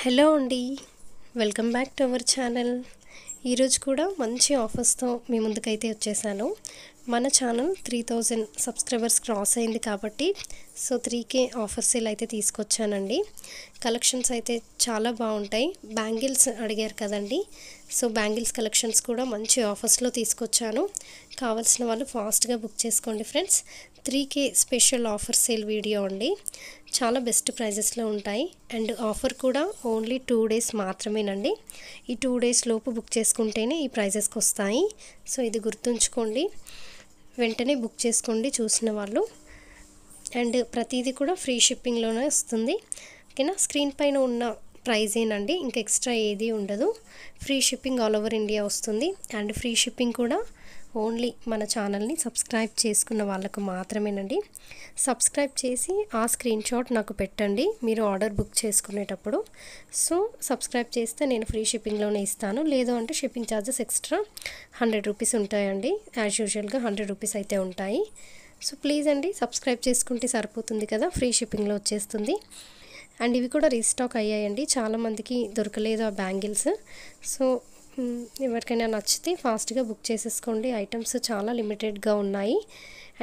hello అండి welcome back to our channel ఈరోజు కూడా మంచి ఆఫర్స్తో మీ ముందుకైతే వచ్చేసాను మన channel three thousand subscribers cross అయింది కాబట్టి so three K offer sale అయితే తీసుకొచ్చానండి కలెక్షన్స్ అయితే చాలా బాగుంటాయి బ్యాంగిల్స్ అడిగారు కదండి సో బ్యాంగిల్స్ కలెక్షన్స్ కూడా మంచి ఆఫర్స్లో తీసుకొచ్చాను కావాల్సిన వాళ్ళు ఫాస్ట్గా బుక్ చేసుకోండి friends three K special offer sale video అండి చాలా బెస్ట్ ప్రైజెస్లో ఉంటాయి అండ్ ఆఫర్ కూడా ఓన్లీ టూ డేస్ మాత్రమేనండి ఈ టూ డేస్ లోపు బుక్ చేసుకుంటేనే ఈ ప్రైజెస్కి వస్తాయి సో ఇది గుర్తుంచుకోండి వెంటనే బుక్ చేసుకోండి చూసిన వాళ్ళు అండ్ ప్రతిదీ కూడా ఫ్రీ షిప్పింగ్లోనే వస్తుంది ఓకేనా స్క్రీన్ పైన ఉన్న ఏనండి ఇంకా ఎక్స్ట్రా ఏది ఉండదు free shipping all over India వస్తుంది అండ్ ఫ్రీ షిప్పింగ్ కూడా ఓన్లీ మన ఛానల్ని సబ్స్క్రైబ్ చేసుకున్న వాళ్ళకు మాత్రమేనండి సబ్స్క్రైబ్ చేసి ఆ స్క్రీన్ షాట్ నాకు పెట్టండి మీరు ఆర్డర్ బుక్ చేసుకునేటప్పుడు సో సబ్స్క్రైబ్ చేస్తే నేను ఫ్రీ షిప్పింగ్లోనే ఇస్తాను లేదు అంటే shipping charges extra hundred rupees ఉంటాయండి యాజ్ యూజువల్గా హండ్రెడ్ రూపీస్ అయితే ఉంటాయి సో ప్లీజ్ అండి సబ్స్క్రైబ్ చేసుకుంటే సరిపోతుంది కదా ఫ్రీ షిప్పింగ్లో వచ్చేస్తుంది అండ్ ఇవి కూడా రీస్టాక్ అయ్యాయండి చాలామందికి దొరకలేదు ఆ బ్యాంగిల్స్ సో ఎవరికైనా నచ్చితే ఫాస్ట్గా బుక్ చేసేసుకోండి ఐటమ్స్ చాలా లిమిటెడ్గా ఉన్నాయి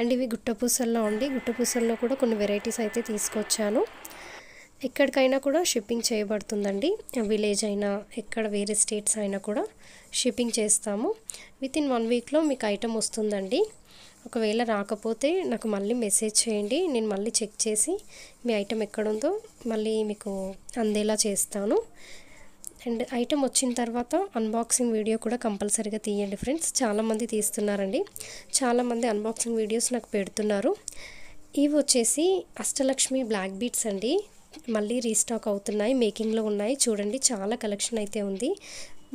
అండ్ ఇవి గుట్టపూసల్లో ఉండి గుట్టపూసల్లో కూడా కొన్ని వెరైటీస్ అయితే తీసుకొచ్చాను ఎక్కడికైనా కూడా షిప్పింగ్ చేయబడుతుందండి విలేజ్ అయినా ఎక్కడ వేరే స్టేట్స్ అయినా కూడా షిప్పింగ్ చేస్తాము విత్ ఇన్ వన్ వీక్లో మీకు ఐటమ్ వస్తుందండి ఒకవేళ రాకపోతే నాకు మళ్ళీ మెసేజ్ చేయండి నేను మళ్ళీ చెక్ చేసి మీ ఐటమ్ ఎక్కడుందో మళ్ళీ మీకు అందేలా చేస్తాను అండ్ ఐటెం వచ్చిన తర్వాత అన్బాక్సింగ్ వీడియో కూడా కంపల్సరీగా తీయండి ఫ్రెండ్స్ చాలామంది తీస్తున్నారండి చాలామంది అన్బాక్సింగ్ వీడియోస్ నాకు పెడుతున్నారు ఇవి వచ్చేసి అష్టలక్ష్మి బ్లాక్ బీట్స్ అండి మళ్ళీ రీస్టాక్ అవుతున్నాయి మేకింగ్లో ఉన్నాయి చూడండి చాలా కలెక్షన్ అయితే ఉంది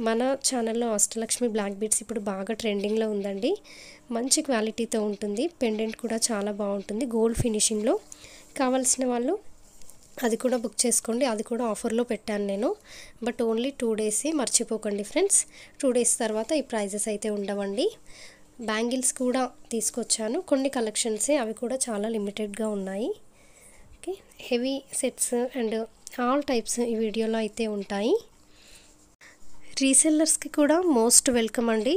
మన ఛానల్లో అష్టలక్ష్మి బ్లాక్ బీట్స్ ఇప్పుడు బాగా ట్రెండింగ్లో ఉందండి మంచి క్వాలిటీతో ఉంటుంది పెండెంట్ కూడా చాలా బాగుంటుంది గోల్డ్ ఫినిషింగ్లో కావాల్సిన వాళ్ళు అది కూడా బుక్ చేసుకోండి అది కూడా ఆఫర్లో పెట్టాను నేను బట్ ఓన్లీ టూ డేస్ మర్చిపోకండి ఫ్రెండ్స్ టూ డేస్ తర్వాత ఈ ప్రైజెస్ అయితే ఉండవండి బ్యాంగిల్స్ కూడా తీసుకొచ్చాను కొన్ని కలెక్షన్సే అవి కూడా చాలా లిమిటెడ్గా ఉన్నాయి okay heavy sets and all types ఈ వీడియోలో అయితే ఉంటాయి రీసెల్లర్స్కి కూడా మోస్ట్ వెల్కమ్ అండి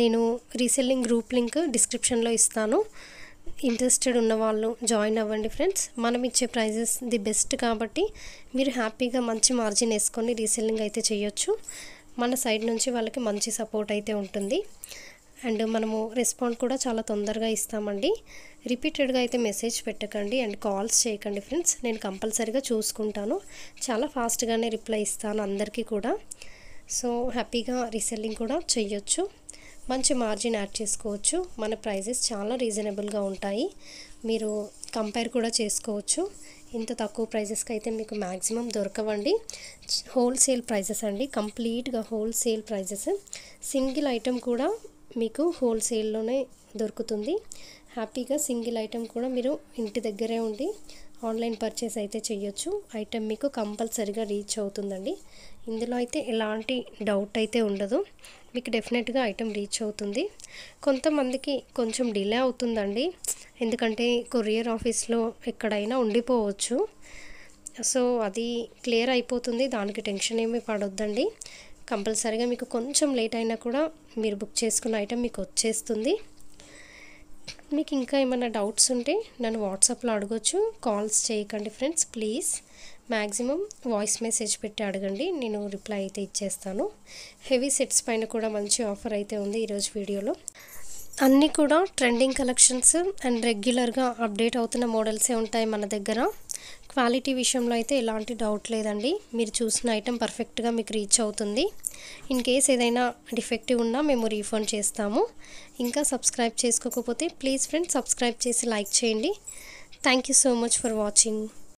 నేను రీసెల్లింగ్ గ్రూప్ లింక్ డిస్క్రిప్షన్లో ఇస్తాను ఇంట్రెస్టెడ్ ఉన్న వాళ్ళు జాయిన్ అవ్వండి ఫ్రెండ్స్ మనం ఇచ్చే ప్రైజెస్ ది బెస్ట్ కాబట్టి మీరు హ్యాపీగా మంచి మార్జిన్ వేసుకొని రీసెల్లింగ్ అయితే చేయొచ్చు మన సైడ్ నుంచి వాళ్ళకి మంచి సపోర్ట్ అయితే ఉంటుంది అండ్ మనము రెస్పాండ్ కూడా చాలా తొందరగా ఇస్తామండి రిపీటెడ్గా అయితే మెసేజ్ పెట్టకండి అండ్ కాల్స్ చేయకండి ఫ్రెండ్స్ నేను కంపల్సరీగా చూసుకుంటాను చాలా ఫాస్ట్గానే రిప్లై ఇస్తాను అందరికీ కూడా సో హ్యాపీగా రీసెల్లింగ్ కూడా చేయొచ్చు మంచి మార్జిన్ యాడ్ చేసుకోవచ్చు మన ప్రైజెస్ చాలా రీజనబుల్గా ఉంటాయి మీరు కంపేర్ కూడా చేసుకోవచ్చు ఇంత తక్కువ ప్రైజెస్కి అయితే మీకు మ్యాక్సిమం దొరకవండి హోల్సేల్ ప్రైజెస్ అండి కంప్లీట్గా హోల్సేల్ ప్రైజెస్ సింగిల్ ఐటెం కూడా మీకు హోల్సేల్లోనే దొరుకుతుంది హ్యాపీగా సింగిల్ ఐటెం కూడా మీరు ఇంటి దగ్గరే ఉండి ఆన్లైన్ పర్చేస్ అయితే చేయొచ్చు ఐటెం మీకు కంపల్సరిగా రీచ్ అవుతుందండి ఇందులో అయితే ఎలాంటి డౌట్ అయితే ఉండదు మీకు డెఫినెట్గా ఐటెం రీచ్ అవుతుంది కొంతమందికి కొంచెం డిలే అవుతుందండి ఎందుకంటే కొరియర్ ఆఫీస్లో ఎక్కడైనా ఉండిపోవచ్చు సో అది క్లియర్ అయిపోతుంది దానికి టెన్షన్ ఏమీ పడొద్దండి కంపల్సరీగా మీకు కొంచెం లేట్ అయినా కూడా మీరు బుక్ చేసుకున్న ఐటెం మీకు వచ్చేస్తుంది మీకు ఇంకా ఏమైనా డౌట్స్ ఉంటే నన్ను వాట్సాప్లో అడగచ్చు కాల్స్ చేయకండి friends please maximum voice message పెట్టి అడగండి నేను రిప్లై అయితే ఇచ్చేస్తాను హెవీ సెట్స్ పైన కూడా మంచి ఆఫర్ అయితే ఉంది ఈరోజు వీడియోలో అన్నీ కూడా ట్రెండింగ్ కలెక్షన్స్ అండ్ రెగ్యులర్గా అప్డేట్ అవుతున్న మోడల్సే ఉంటాయి మన దగ్గర క్వాలిటీ విషయంలో అయితే ఎలాంటి డౌట్ లేదండి మీరు చూసిన ఐటెం పర్ఫెక్ట్గా మీకు రీచ్ అవుతుంది ఇన్ కేస్ ఏదైనా డిఫెక్టివ్ ఉన్నా మేము రీఫండ్ చేస్తాము ఇంకా సబ్స్క్రైబ్ చేసుకోకపోతే ప్లీజ్ ఫ్రెండ్స్ సబ్స్క్రైబ్ చేసి లైక్ చేయండి thank so much for watching